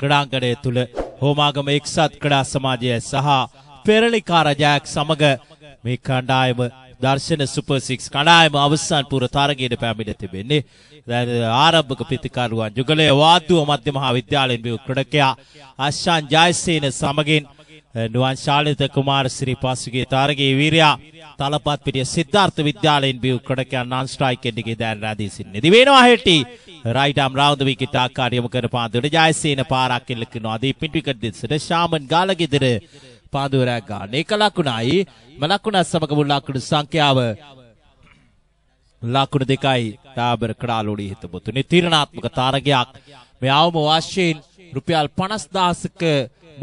ක්‍රඩාංගණය තුළ හෝමාගම එක්සත් ක්‍රඩා සමාජය සහ පෙරලිකා රජයක් සමඟ මේ කණ්ඩායම දර්ශන සුපසික්ස් කණායම අවස්සන් පුර තරගයට පැමිණ තිබෙන්නේ. ආරම්භක ප්‍රතිකරුවන් යුගලය වාදුව මධ්‍ය මහා විද්‍යාලයෙන් බිව් ක්‍රඩකයා අශ්ෂාන් ජයසේන සමගින් Eh, නුවන් ශාලිත කුමාර සිරි පසුගේ තාරගේ වීරයා තලපත් පිටිය සිද්ධාර්ථ විද්‍යාලයෙන් බිව් කඩකයන් නන් ස්ට්‍රයික් එඩිගේ දැන් රැඳී සිටින්නේ. දිවෙනවා හෙටි රයිට් ආම් රවුන්ඩ් විකට් ආකාරයම කර පාන්දුවට ජයසේන පාරක් එල්ලකිනවා. දීපින් විකට් දෙසට ශාමන් ගාලගෙදර පාන්දුවරයක් ගන්න. ඒක ලකුණයි. මලකුණ සමග මුල් ලකුණු සංඛ්‍යාව ලකුණු දෙකයි තාබර කඩාලෝඩි හිතපොතුනේ තීරණාත්මක තාරගයක්. මේ අවම වශයෙන් රුපියල් 50000ක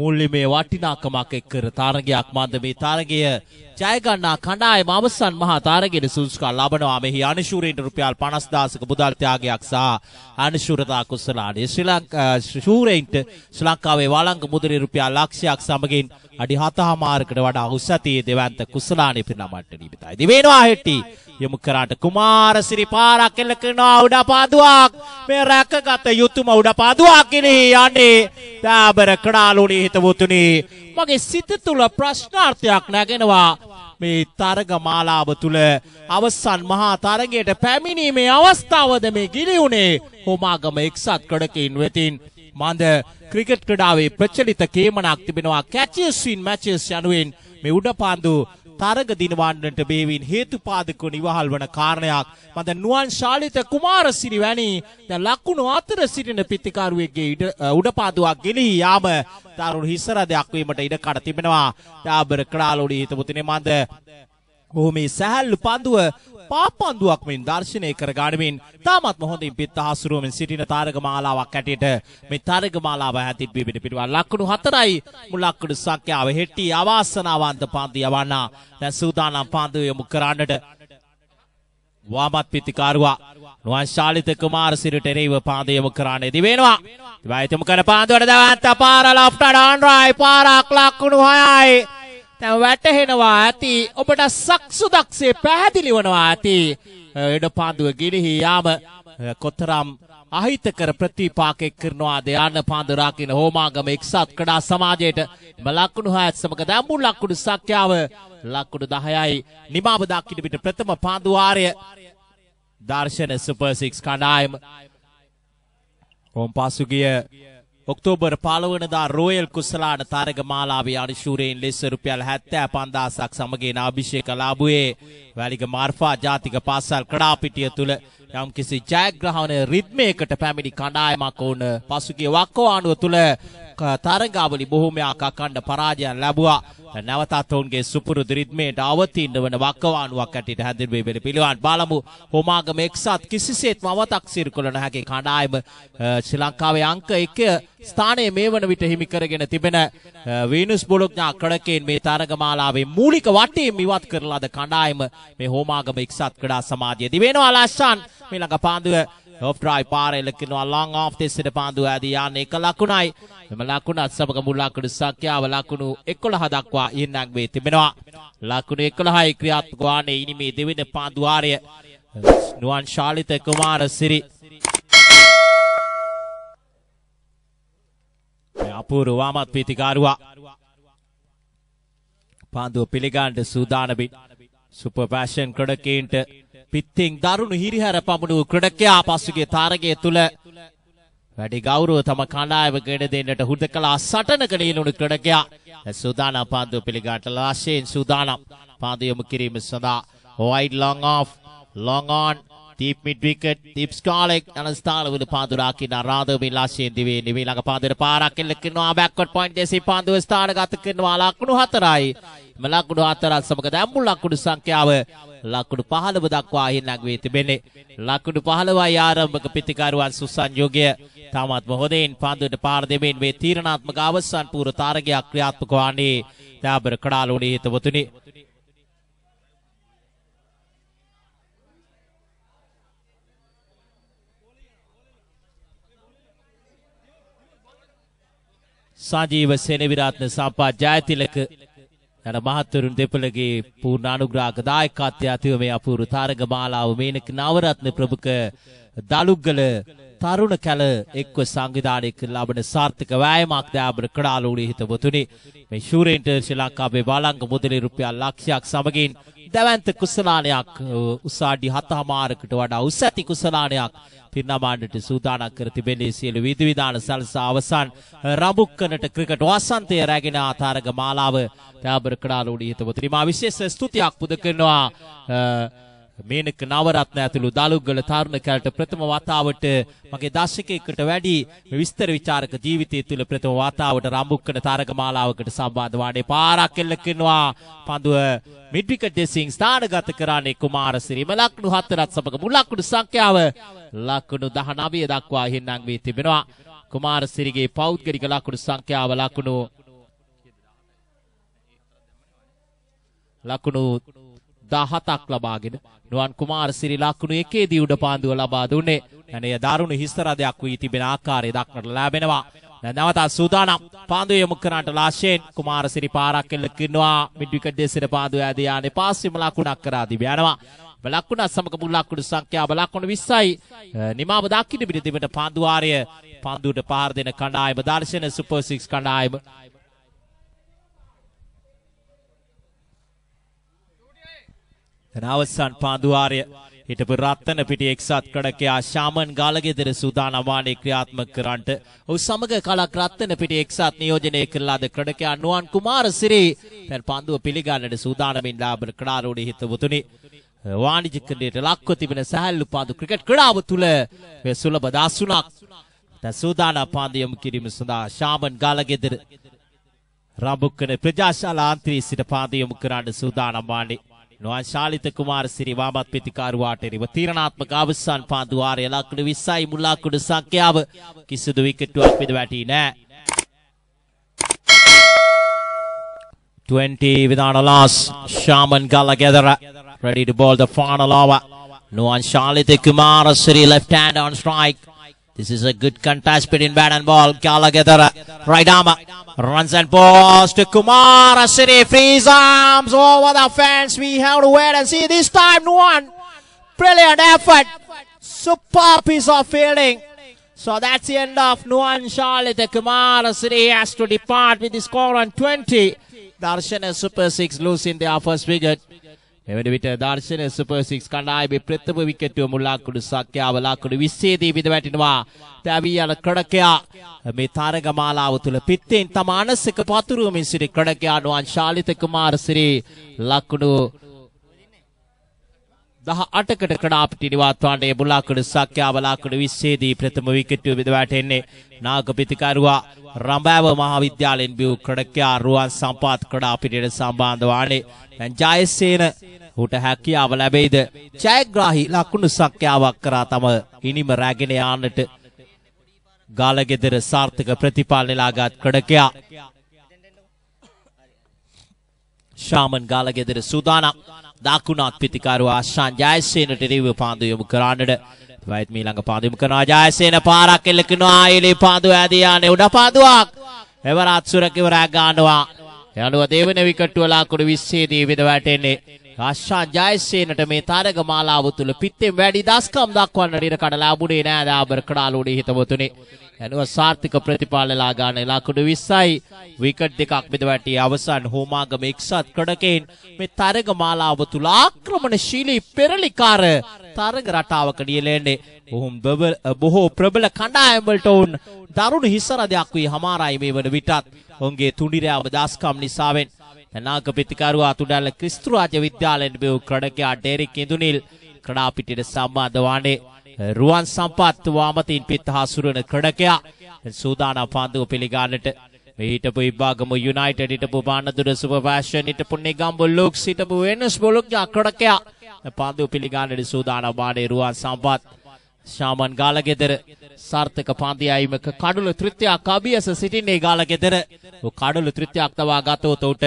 මුල්ලිමේ වටිනාකමක් එක්කර තාරගයක් මන්ද මේ තාරගය ජයගන්නා කණ්ඩායම අවසන් මහා තාරගයට සුදුසුකම් ලබනවා මෙහි අනුශූරීන්ට රුපියල් 50000ක මුදල් ත්‍යාගයක් සහ අනුශූරතා කුසලාණේ ශ්‍රී ලංකා ශූරයින්ට ශ්‍රී ලංකාවේ වළංගු මුදලේ රුපියල් ලක්ෂයක් සමගින් අඩි 7මාරකට වඩා උසස් ඇති දෙවන්ත කුසලාණේ පිරිනමන්නට නියමිතයි. දිවේනවා හෙට්ටි යොමු කරාට කුමාරසිරි පාරක් එල්ල කරනවා උඩ පාදුවක් මේ රැකගත යුතුයම උඩ පාදුවක් ගිනි යන්නේ දාබර කඩාලුණේ ගීතවතුනි මගේ සිත තුළ ප්‍රශ්නාර්ථයක් නැගෙනවා මේ තරග මාලාව තුළ අවසන් මහා තරගයට පැමිණීමේ අවස්ථාවද මේ ගිලිවුණේ හොමාගම එක්සත් කඩකින් වෙතින් මන්ද ක්‍රිකට් ක්‍රඩාවේ ප්‍රචලිත කේමනක් තිබෙනවා කැචස්වන් මැචස් යනුවෙන් මේ උඩපාන්දු තරගදින වන්නට බේවින් හේතුපාදක නිවහල් වන කාරණයක් මද නුවන් ශාලිත කුමාරසිරි වැනි දැන් ලකුණු අතර සිටින පිතිකරුවෙක්ගේ ඉඩ උඩපාදුවක් ගෙලී යාම තරුණ හිසරදයක් වීමට ඉඩ කඩ තිබෙනවා ඩාබර් ක්‍රාලෝඩි හිතපුතුනේ මන්ද ඔහු මේ සැහැල්ලු පඳුව පාපන්දුවක් මෙන් දර්ශනය කර ගනිමින් තාමත් හොඳින් පිත් හසුරුවමින් සිටින තාරක මාලාවක් ඇටියට මේ තාරක මාලාව ඇතිත් බිබිට පිටවල් ලක්කුණු හතරයි මුල් ලක්කුණු සංඛ්‍යාව හෙට්ටි අවාසනාවන්ත පන්දු යවන්න දැන් සූදානම් පන්දු යොමු කරන්නට වාමත් පිතිකාරුවා නුවන් ශාලිත කුමාරසිරට එරෙහිව පාන්දු යොමු කරන්න ඉදි වෙනවා ඉතින් ආයතම කරන පාන්දුවට දවන්ත පාර ලොෆ්ට් ආන් රයිට් පාරක් ලක්කුණු 6යි දැන් වැටහෙනවා ඇති ඔබට සක්සු දක්ෂේ පැහැදිලි වෙනවා ඇති ඉඩ පාන්දුව ගිලිහි යාම කොතරම් අහිතකර ප්‍රතිපාකයක් කරනවාද යන්න පාන්දරා කියන හෝමාගම එක්සත් කඩා සමාජයට ලකුණු හයත් සමග දැඹුල් ලකුණු සංඛ්‍යාව ලකුණු 10යි නිමාව දක්ින පිට ප්‍රථම පාන්දු ආරය දර්ශන සුපර් 6 කණ්ඩායම ඕම් පාසුගිය ඔක්තෝබර් පාලවනදා රෝයල් කුසලාන තාරග මාලාවේ අනිශූරයෙන් ලෙස රුපියල් හැත්තෑ පන්දාසක් සමගේන අභිෂේක ලාබුවේ වැලිග මාර්ෆා ජාතික පාසල් කඩාපිටිය තුළ යම් කිසි ජයග්‍රහණ රිද්මයකට පැමිණි කණ්ඩායමක් ඕන පසුගේ වක්කෝ ආණුව තුළ තරගාවලි බොහොමයක් අකණ්ඩ පරාජයන් ලැබුවා. නැවතත් ඔවුන්ගේ සුපුරුදු රිද්මේට අවතීන වන වක්කවානුවක් ඇටියට හැඳින්වේ වෙන පිළිවන් බලමු. හොමාගම එක්සත් කිසිසේත්ම අවතක් සිදු කළ නොහැකි කණ්ඩායම ශ්‍රී ලංකාවේ අංක 1 ස්ථානයේ මේ වන විට හිමි කරගෙන තිබෙන වීනස් බොලොග්නා කඩකෙන් මේ තරගමාලාවේ මූලික වටේම ඉවත් කරලාද කණ්ඩායම මේ හොමාගම එක්සත් ක්‍රීඩා සමාජය දිවෙනවා ලස්සන් මේ ළඟ පාන්දුව off-drive පාරෙලකිනවා long off තිස්සට පාන්දු ඇදී යන්නේ එක ලකුණයි. මෙම ලකුණත් සමග මුල් ලකුණු සංඛ්‍යාව ලකුණු 11 දක්වා ඉන්නක් වේ තිබෙනවා. ලකුණු 11යි ක්‍රියාත්මක වන්නේ ඉනිමේ දෙවෙනි පාන්දු ආරය. නුවන් ශාලිත කුමාරසිරි අපූරු වාමත් පීතිකාරුවා පාන්දුව පිළිගන්න සූදානමින් සුපර් ෆැෂන් ක්‍රඩකීන්ට පිත්තිං දරුණු හිරිහැර පමුණු වූ ක්‍රඩකයා පසුගේ තාරගය තුළ වැඩි ගෞරුව තම කණ්ඩායම ගෙන දෙන්නට හුදකලා සටනක නීලුණු ක්‍රඩකයා සූදානම් පාන්දුව පිළිගාට ලාශයෙන් සූදානම් පාන්දු යොමු කිරීම සඳහා wide long off long on deep mid wicket deep square leg අනස්ථානවල පාදුරාකින ආරාධවමින් ලාශයෙන් දිවේ නෙවෙයි ළඟ පාදයට පාරක් එල්ල කරනවා බෑක්වර්ඩ් පොයින්ට් දෙසී පාන්දුව ස්ථානගත කරනවා ලකුණු 4යි එම ලකුණු 4ත් සමග දැම්මු ලකුණු සංඛ්‍යාව ලකුණු 15 දක්වා හින්නක් වී තිබෙන්නේ ලකුණු 15යි ආරම්භක පිතිකරුවන් සුසංයෝගය තාමත්ම හොදෙන් පාන්දුවට පාර දෙමින් මේ තීරණාත්මක අවසන් පූර්ව තාරකයක් ක්‍රියාත්මක වන්නේ දාබර කඩාලෝණී හිතවතුනි සජීව සෙනවිරාත්න සම්පා ජයතිලක යන මහත්වරුන් දෙපළගේ පූර්ණ අනුග්‍රාහක දායකත්වය ඇතිව මේ අපූර්ව තරග මාලාව මේනක නවරත්න ප්‍රමුඛ දලුග්ගල තරුණ කැල එක්ව සංවිධානය ලබන සාර්ථක වෑයමක් දෑබට කඩාලූඩි හිතබතුනි මේ ශූරෙන්ට ශ්‍රී ලංකාවේ බාලංග මුදලි රුපියල් ලක්ෂයක් සමගින් දැවන්ත කුසලානයක් උසාඩි හතහමාරකට වඩා උස් ඇති කුසලානයක් පින්නමාණ්ඩට සූදානම් කර තිබෙන්නේ සියලු විධිවිධාන සල්සා අවසන් රඹුක්කනට ක්‍රිකට් වසන්තය රැගෙන ආතාරක මාලාව තෑබර කඩාලෝඩි හිතවතුනි මා විශේෂ ස්තුතියක් පුද කරනවා මේනක නවරත්න ඇතුළු දාලුගල තරුණ කැලට ප්‍රථම වතාවට මගේ දශකයකට වැඩි විස්තර ਵਿਚාරක ජීවිතය තුළ ප්‍රථම වතාවට රම්බුක්කන තරගමාලාවකට සම්බන්ධ වන්නේ පාරක් එල්ල කරනවා පඳුව මිඩ් විකට් දෙසින් ස්ථානගත කරන්නේ කුමාරසිරිම ලක්ෂණ හතරත් සමග මුල් ලක්ෂණ සංඛ්‍යාව ලක්ෂණ 19 දක්වා හෙන්නන් වී තිබෙනවා කුමාරසිරිගේ පෞද්ගලික ලක්ෂණ සංඛ්‍යාව ලක්ෂණ ලකුණු දහතක් ලබාගෙන නුවන් කුමාරසිරි ලකුණු එකේදී උඩ පාන්දුව ලබා දුන්නේ නැනේ දරුණු හිස්තරදයක් වී තිබෙන ආකාරය දක්නට ලැබෙනවා. නැවතත් සූදානම් පාන්දුව යොමු කරන්නට ලාශයෙන් කුමාරසිරි පාරක් එල්ල කරනවා මිඩ් විකට් දෙසිර පාන්දුව ඇදී යන්නේ පාස්වෙම ලකුණක් කරා තිබේ යනවා. ලකුණත් සමග මුල් ලකුණු සංඛ්‍යාව ලකුණු 20යි. නිමාව දක්කින පිට තිබෙන පාන්දු ආරය පාන්දුවට පාර දෙන කණ්ඩායම දර්ශන සුපර් 6 කණ්ඩායම දනවසන් පාදුවාරය හිටපු රත්තන පිටි එක්සත් කඩකයා ශාමන් ගාලගෙදර සූදානමානේ ක්‍රියාත්මක කරන්නට ඔහු සමග කලක් රත්තන පිටි එක්සත් නියෝජනය කළාද කඩකයා නුවන් කුමාරසිරි දැන් පන්දුව පිළිගන්නට සූදානමින් ලාබන ක්‍රාරෝඩේ හිතවතුනි වාණිජ්‍ය ක්‍රීඩයට ලක්ව තිබෙන සහැල්ලු පාදු ක්‍රිකට් ක්‍රීඩාව තුළ මේ සුලබ දසුණක් දැන් සූදානම් පාන්දු යොමු කිරීම සඳහා ශාමන් ගාලගෙදර රඹුක්කන ප්‍රජාශාලා ආන්තරයේ සිට පාන්දු යොමු කරන්න සූදානම් වන්නේ නොවන්ශාලිත කුමාරසිරි වාමත් පිතිකාරුවාට එරෙහිව තීරණාත්මක අවසන් පාන්දු ආරය ලකුණු 20යි මුල් අකුඩු සංඛ්‍යාව කිසිදු විකටුවක් පිට වැටි නෑ 20 with Analas Shaman Galagadara ready to bowl the final over Nuan Charlotte Kumar Siri left hand on strike This is a good contest between bat and ball. Kalagedara, right runs and balls to Kumar City, arms over the fence. We have to wait and see. This time, one brilliant effort, super piece of fielding. So that's the end of Nuan Charlotte. Kumar City has to depart with the score on 20. Darshan and Super 6 lose in their first wicket. එවැනි විට දර්ශන super 6 කණ්ඩායමේ ප්‍රථම විකට්ටුව මුල්ලාකුඩු සංඛ්‍යාව ලාකුඩු 20 දී විඳ වැටෙනවා තැවී යන ක්‍රඩකයා මේ තරගමාලාව තුළ පිත්තෙන් තම අනසක පතුරුවමින් සිටි ක්‍රඩකයා නුවන් ශාලිත කුමාරසිරි ලකුණු දහ අටකට කඩාපිටි නිවාත්වාන්නේ බුලාකුඩු සක්‍යාවලාකුඩු විස්සේදී ප්‍රථම විකට්ටුව බිඳවැටෙන්නේ නාගපිතිකරුවා රඹෑව මහාවිද්‍යාලයෙන් බිව් ක්‍රඩකයා රුවන් සම්පාත් කඩාපිටියට සම්බන්ධ වානේ දැන් ජයසේන ඔහුට හැකියාව ලැබෙයිද? ජයග්‍රාහී ලකුණු සංඛ්‍යාවක් කරා තම ඉනිම රැගෙන යාන්නට ගාලගෙදර සාර්ථක ප්‍රතිඵල නෙලාගත් කඩකයා ශාමන් ගාලගෙදර සූදානම් දකුණත් පිතිකරු ආශාන් ජයසේනට රිව පාන්දු යොමු කරන්නට වයිත් මීළඟ පාන්දු යොමු කරනවා ජයසේන පාරක් එල්ල කරනවා ආයෙලේ පාන්දු ඇදී යන්නේ උඩ පාන්දුවක් එවරත් සුරකිවරා ගන්නවා යනුව දෙවන විකට්ටුව ලකුණු 20 දී විද වැටෙන්නේ ආශා ජයසේනට මේ තරග මාලාව තුළ පිත්තෙන් වැඩි දස්කම් දක්වන්න ඉඩකඩ ලැබුණේ නෑ දාබර් කඩාලුඩේ හිතවතුනේ. ඇනුව සාර්ථක ප්‍රතිඵලලා ගන්න ලකුණු 20යි විකට් දෙකක් බෙදවැටි අවසන් හෝමාගම එක්සත් කඩකෙන් මේ තරග මාලාව තුළ ආක්‍රමණශීලී පෙරලිකාර තරග රටාවක නියැලෙන්නේ. ඔහුම් බොහෝ ප්‍රබල කණ්ඩායම් වලට ඔවුන් දරුණු හිසරදයක් වී හමාරයි මේ වන විටත්. ඔවුන්ගේ තුඩිරෑව දස්කම් නිසාවෙන් නාගපිතිකරුවා අතුඩල්ල ක්‍රිස්තු රාජ විද්‍යාලයෙන් බිව් ක්‍රඩකයා ඩෙරික් ඉඳුනිල් ක්‍රඩා පිටියට සම්බන්ධ වන්නේ රුවන් සම්පත් වාමතින් පිත් හසුරන ක්‍රඩකයා සූදානම් පන්දුව පිළිගන්නට හිටපු ඉබාගම යුනයිටඩ් හිටපු බානදුර සුපර්ෆැෂන් හිටපු නිගම්බු ලුක්ස් හිටපු වෙනස් බොලොක්යා ක්‍රඩකයා පන්දුව පිළිගන්නට සූදානම් වානේ රුවන් සම්පත් ශාමන් ගාලගෙදර සාර්ථක පන්දියයිමක කඩුළු තෘත්‍යයක් අභියස සිටින්නේ ගාලගෙදර කඩුළු තෘත්‍යයක් තවා ගතවතෝට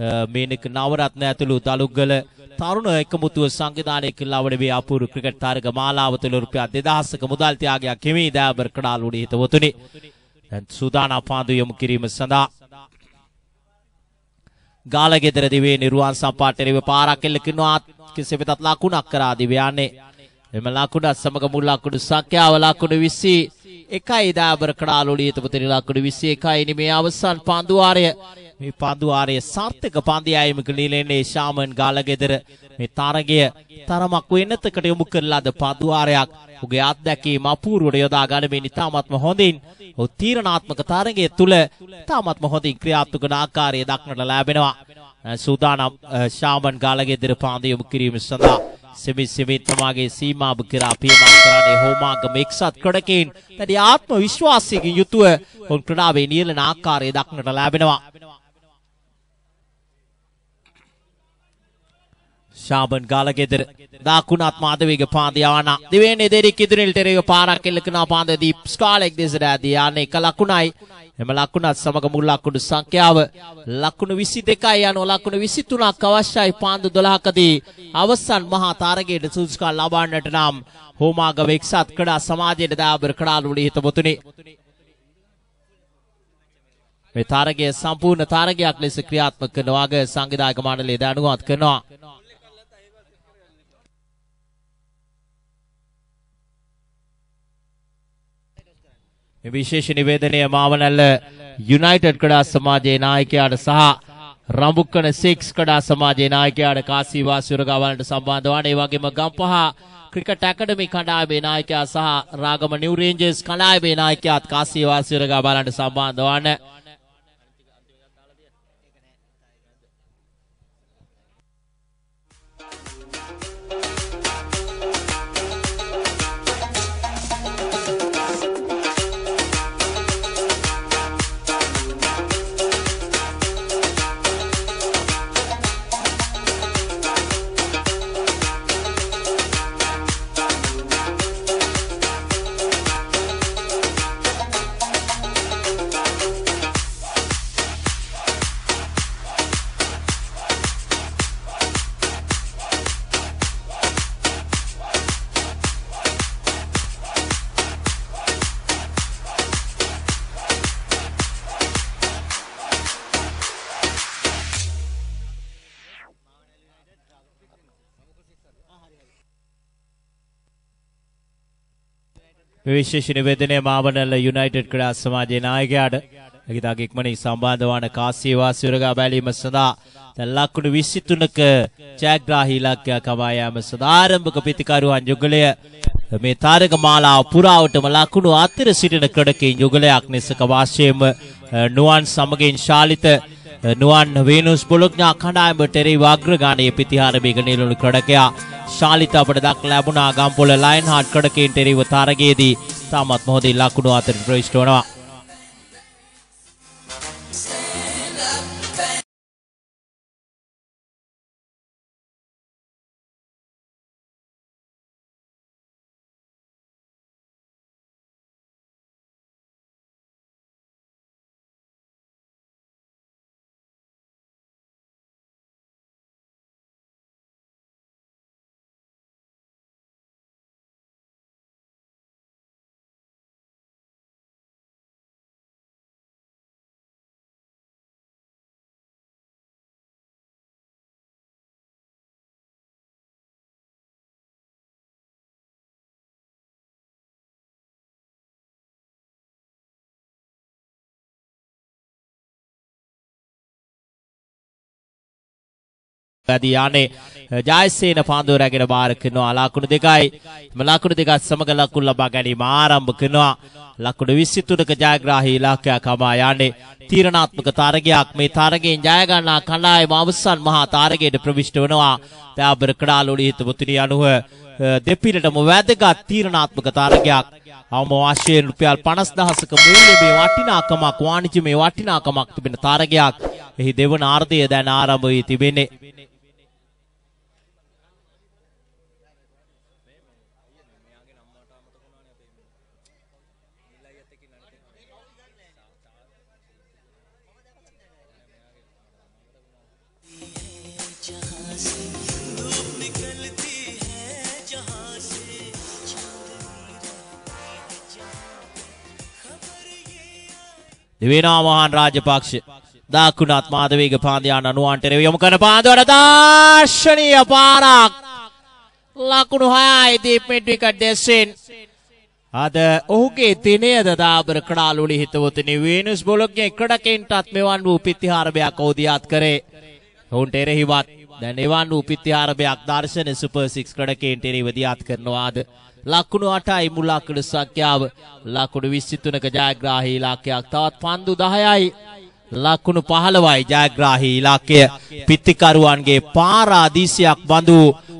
Uh, මේනක නවරත්න ඇතුළු දලුගල තරුණ එකමුතුව සංවිධානය කළා වඩේ අපූර්ව ක්‍රිකට් තාරක මාලාව තුළ රුපියල් 2000ක මුදල් ත්‍යාගයක් හිමි දෑබර් කඩාලුඩි හිතවතුනි දැන් සූදානම් පාදු යොමු කිරීම සඳහා ගාලගෙදර දිවේ නිර්වාණ සම්පාඨනයේ පාරක් එල්ල කිනවා කෙසේ වෙතත් ලකුණක් කරා දිව යන්නේ එම ලකුණත් සමග මුල් ලකුණු සංඛ්‍යාව ලකුණු 20 එකයි දාබර කඩාලුලියත පුතේ ලකුණු 21යි මේ අවසන් පන්දු ආරය මේ පන්දු ආරය සාර්ථක පන්දු ආයමක ලීලෙන්නේ ශාමන් ගාලගෙදර මේ තරගය තරමක් වෙනතකට යොමු කරලාද පන්දු ආරයක් ඔහුගේ අත්දැකීම අපූර්වට යොදා ගනිමින් ඉතාමත්ම හොඳින් ඔහු තීරණාත්මක තරගය තුල ඉතාමත්ම හොඳින් ක්‍රියාත්මක වන ආකාරය දක්නට ලැබෙනවා සූදානම් ශාමන් ගාලගෙදර පන්දු යොමු කිරීම සඳහා සෙමි සෙමෙන් තමාගේ සීමාව කරා පියමන් කරන්නේ හෝමාගම එක්සත් කඩකෙන්. දැඩි ආත්ම විශ්වාසයකින් යුතුව හොන් ක්‍රඩාවේ නියලන ආකාරය දක්නට ලැබෙනවා. ஷாபன் காலகெதிர் දාකුණත් මාදවේග පාදයාන දෙවෙන් එදෙරෙක් ඉදිරියට එරෙව පාරක් එල්ල කරන පාද දීප් ස්කාලෙක් දෙසට ඇදී යන එක ලකුණයි එම ලකුණත් සමග මුල් ලකුණු සංඛ්‍යාව ලකුණු 22යි යන ලකුණු 23ක් අවශ්‍යයි පාන්දු 12කදී අවසන් මහා තාරගයට සුදුසුකම් ලබන්නට නම් හෝමාගම එක්සත් කඩා සමාජයේ දාබර කඩාලුලි හිත මුතුනේ මේ තාරගය සම්පූර්ණ තාරගයක් ලෙස ක්‍රියාත්මක කරනවාගේ සංවිධායක මණ්ඩලය ද අනුමත කරනවා විශේෂ නිවේදනය මාවනැල්ල යුනයිටඩ් කඩා සමාජයේ නායකයාට සහ රඹුක්කන සික්ස් කඩා සමාජයේ නායකයාට කාසීවා සුරගාවලට සම්බන්ධ වන ඒ වගේම ගම්පහ ක්‍රිකට් ඇකඩමි කණ්ඩායමේ නායකයා සහ රාගම නිව් රේන්ජර්ස් කණ්ඩායමේ නායකයාත් කාසීවා සුරගාවලට සම්බන්ධ වන විශේෂ නිවේදනය මාවනල්ල යුනයිටඩ් ක්‍රඩා සමාජයේ නායකයාට ඇගිතා ගෙක්මනින් සම්බන්ධවාන කාසීවාසි උරගා බැලීම සඳහා දැන් ලක්කුණු 23ක ජයග්‍රාහී ඉලක්කයක් කවා යාම සඳහා ආරම්භක පිතිකරුවන් යුගලය මේ තාරක මාලාව පුරාවටම ලකුණු අතර සිටින ක්‍රඩකයන් යුගලයක් නිසක වාසියෙම නුවන් සමගින් ශාලිත නුවන් වීනුස් පුළුඥා කණ්ඩායමට එරෙහිව අග්‍රගාමී පිතිහාරමේක නිලුණු ක්‍රඩකයා ශාලිත අපට දක් ලැබුණා ගම්පොළ ලයන් හාට් ක්‍රඩකීන්ට එරෙහිව තරගයේදී තාමත් මොහොතින් ලකුණු අතරින් ප්‍රවිෂ්ඨ වනවා ඇදී යන්නේ ජයසේන පාන්දුව රැගෙන බාර කරනවා ලකුණු දෙකයි ලකුණු දෙකත් සමග ලකුණු ලබා ගැනීම ආරම්භ කරනවා ලකුණු 23ක ජයග්‍රාහී ඉලාක්කයක් හමා යන්නේ තීරණාත්මක තරගයක් මේ තරගයෙන් ජය ගන්නා කණ්ඩායම අවසන් මහා තරගයට ප්‍රවිෂ්ඨ වෙනවා තෑබර කඩාලෝඩි හිතපොතුනි අනුව දෙපිලටම වැදගත් තීරණාත්මක තරගයක් අවම වශයෙන් රුපියල් 50000ක මූල්‍යයේ මේ වටිනාකමක් වාණිජ්‍යමය වටිනාකමක් තිබෙන තරගයක් එහි දෙවන ආර්ධය දැන් ආරම්භ වී තිබෙන්නේ දිවිනාමහාන් රාජපක්ෂ දකුණත් මාධවේග පාන්දයන් අනුවන්ටරව යොමු කන පාන්දුවට දර්ශනීය පාරක් ලකුණු හයයි දීප්මෙට් විකට් දෙසෙන් අද ඔහුගේ දිනයද දාබර කඩාලුලි හිතවතනි වීනස් බොලොක්ගේ කඩකින්ටත් මෙවන් වූ පිත්තිහාරභයක් ෝදියාත් කරේ ඔවුන්ට එරෙහිවත් දැනෙවන් වූ පිත්තිහාරභයක් දර්ශන සුපර්සික්ස් කඩකෙන්ටෙරේ වදියාත් කරනවාද ලකුණු 8යි මුල් අකුරු සංඛ්‍යාව ලකුණු 23ක ජයග්‍රාහී ඉලාක්කයක් තවත් පන්දු 10යි ලකුණු 15යි ජයග්‍රාහී ඉලාක්කය පිත්තිකරුවන්ගේ පාරාදීසයක් බඳු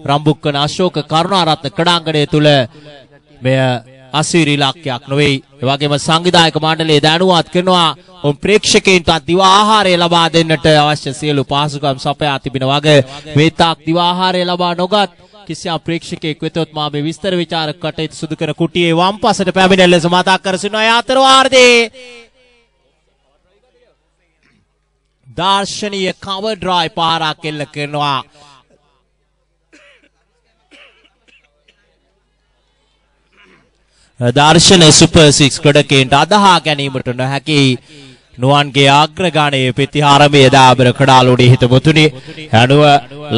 රම්බුක්කන අශෝක කරුණාරත්න කඩාංගණය තුල මෙය අසීර ඉලාක්කයක් නොවේ. ඒ වගේම සංවිධායක මණ්ඩලය දැනුවත් කරනවා උන් ප්‍රේක්ෂකයන්ට දිවා ආහාරය ලබා දෙන්නට අවශ්‍ය සියලු පහසුකම් සපයා තිබෙන වග වේතාක් දිවා ආහාරය ලබා නොගත් කිසි අප්‍රේක්ෂකයෙක් වෙතොත් මා මේ විස්තර ਵਿਚාර කටයුතු සිදු කර කුටියේ වම් පසට පැමිණෙන ලෙස මතක් කර සිටිනවා. යාතර වාර්දේ දාර්ශනීය කවර් ඩ්‍රයිව් පාරක් එල්ල කරනවා. දර්ශන සුපර් 6 ගොඩකේන්ට අදහා ගැනීමට නොහැකි නුවන්ගේ අග්‍රගාණයේ ප්‍රතිහාරමය දාබර කඩාලුඩේ හිතමුතුනි අනුව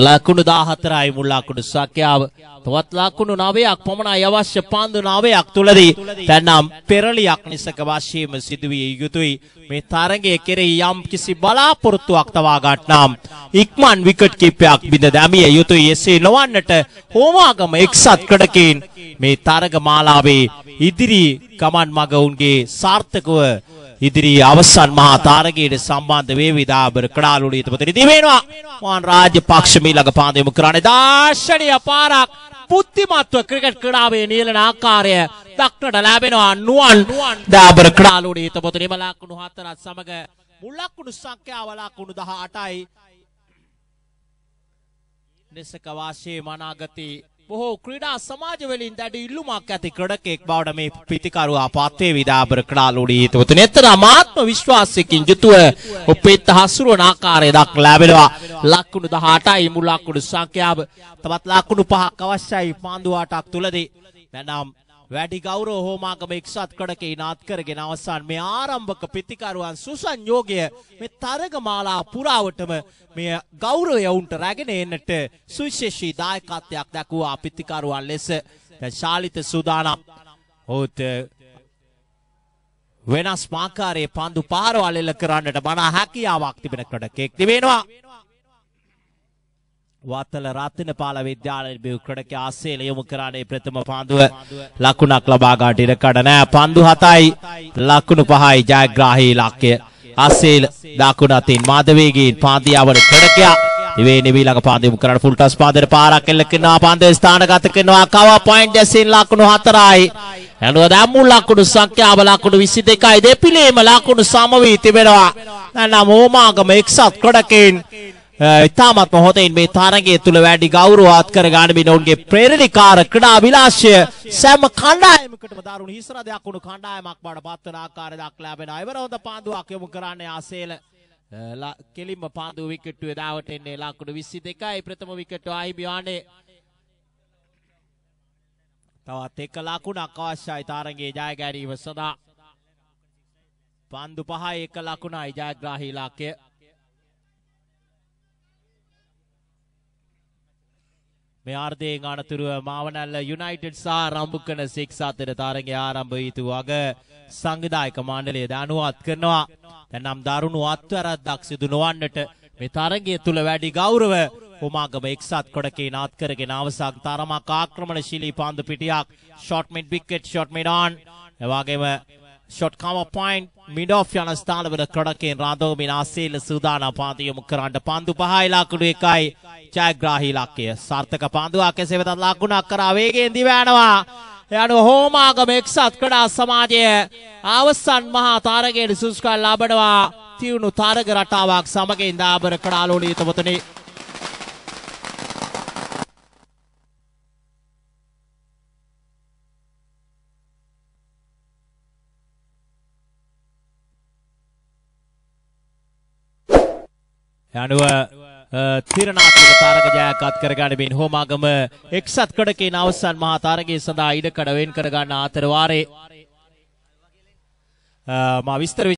ලකුණු 14යි මුල් ලකුණු සංඛ්‍යාව තවත් ලකුණු 9ක් පමණයි අවශ්‍ය පන්දු 9ක් තුලදී තැනම් පෙරලියක් නිසක වශයෙන් සිදුවිය යුතුයි මේ තරඟයේ කෙරෙහි යම් කිසි බලාපොරොත්තුවක් තවා ගන්නම් ඉක්මන් විකට් කීපයක් බිඳ දැමිය යුතුයි එසේ නොවන්නට හෝමාගම එක්සත් කඩකින් මේ තරඟ මාලාවේ ඉදිරි ගමන් මඟ උන්ගේ සාර්ථකව ඉදිරි අවසන් මහා තාරගයට සම්බන්ධ වේවිදාබර කඩාලුලියට ප්‍රතිනිධි වෙනවා. මහාන් රාජ්‍ය පක්ෂ මීළඟ පාන්දම කරන්නේ දාර්ශනීය පාරක් බුද්ධිමත්ව ක්‍රිකට් ක්‍රීඩාවේ නියලන ආකාරය දක්නට ලැබෙනවා. නුවන් දාබර කඩාලුලියට ප්‍රතිනිධි ලකුණු 4ත් සමග මුල් ලකුණු සංඛ්‍යාව ලකුණු 18යි. නිසක වාසියේ මනාගති බොහෝ ක්‍රීඩා සමාජවලින් දැඩි ඉල්ලුමක් ඇති ක්‍රඩකෙක් බවට මේ පිතිකරුවා පත්වේ විදාබර ක්‍රාලුඩී හිතවතුන් එතර මාත්ම විශ්වාසයකින් යුතුව උපේත් හසුරුවන ආකාරය දක් ලැබෙනවා ලක්කුණු 18යි මුල් ලක්කුණු සංඛ්‍යාව තවත් ලක්කුණු පහක් අවශ්‍යයි පාන්දු 8ක් තුලදී නැනම් වැඩි ගෞරව හෝමාගම එක්සත් කඩක ඉනාත් කරගෙන අවසන් මේ ආරම්භක පිතිකරුවන් සුසංයෝගය මේ තරග මාලා පුරාවටම මේ ගෞරවය උන්ට රැගෙන එන්නට සුවිශේෂී දායකත්වයක් දක්වා පිතිකරුවන් ලෙස දැන් ශාලිත සූදානම් හොත් වෙනස් මාකාරයේ පන්දු පාරවල් එල්ල කරන්නට මනා හැකියාවක් තිබෙන කඩකෙක් තිබෙනවා ವಾತಲ ರತ್ನಪಾಲ ವಿದ್ಯಾಲಯ ಕ್ರೀಡಕ್ಕೆ ಆಸೆಯಲ್ಲಿ ಯುವಕರಾಡೆ ಪ್ರಥಮ ಪಾಂದುವ ලකුණක් ලබා ගන්නට ඉඩකඩ නැහැ 5007යි ලකුණු 5යි ජයග්‍රාහී ඉලක්කය ආසේල ලකුණ අතින් මාධවේගී පාන්දියාවට ක්‍රීඩකයා ඉවේ නිවිලක පාන්දිය මුකරන ෆුල් ටස් පාදයට පාරක් එල්ල කරනවා පාන්දේ ස්ථානගත කරනවා කව පොයින්ට් ඇසින් ලකුණු 4යි ඇනුව දැම්මු ලකුණු සංඛ්‍යාව ලකුණු 22යි දෙපිලේම ලකුණු සම වී තිබෙනවා නමුමාගම එක්සත් ක්‍රීඩකෙන් ඉතාමත් මොහොතයින් මේ තරගය තුළ වැඩි ගෞරවාත් කර ගන්න මේ ඔවුන්ගේ ප්‍රේරණිකාර ක්‍රීඩා විලාසය සෑම කණ්ඩායමකටම දරුණු හිසරදයක් වුණු කණ්ඩායමක් බවට පත් වන ආකාරය දක්ලා වෙන අයවර හොඳ පාන්දුවක් යොමු කරන්නේ ආසේල කෙලින්ම පාන්දුව විකට්ටුවේ දාවට එන්නේ ලකුණු 22යි ප්‍රථම විකට්ටුව අයිබියානේ තවත් එක ලකුණක් අවශ්‍යයි තරගයේ ජය ගැනීම සඳහා පන්දු පහයි එක ලකුණයි ජයග්‍රාහී ඉලාක්කය මේ ආර්ධයෙන් අනතුරුව මාවනල්ල යුනයිටඩ් සහ රම්බුකන සික්ස් අතර තරගය ආරම්භ වීතු වග සංවිධායක මණ්ඩලය දැනුවත් කරනවා. දැන් නම් දරුණු අත්වැරද්දක් සිදු නොවන්නට මේ තරගය තුල වැඩි ගෞරව හොමාගම එක්සත් කොඩකේ නාත් කරගෙන අවසන් තරමක් ආක්‍රමණශීලී පන්දු පිටියක් short mid wicket short mid on එවාගෙම ෂොට්කාම පොයින්ට් මිඩෝෆ් යන ස්ථානවල කඩකෙන් රාදෝමින අසීල සූදානම් පාන්තියොමු කරන්නට පන්දු පහ ඉලක්කුඩු එකයි ජයග්‍රාහී ඉලක්කය සාර්ථක පාන්දුවක් එසේ වෙතත් ලකුණක් කරා වේගයෙන් දිව යනවා යනු හෝමාගම එක්සත් කඩා සමාජය අවසන් මහා තාරකයට සුසුකල් ලබනවා තියුණු තාරක රටාවක් සමගින් දාබර කඩාලෝලීතවතුනේ අනුව තිරණාත්මක තාරක ජයගත් කරගනිමින් හෝමාගම එක්සත් කඩකේ අවසන් මහා තාරකයේ සඳහා ඉඩකඩ වෙන් කරගන්න අතර වාරේ මා විස්තර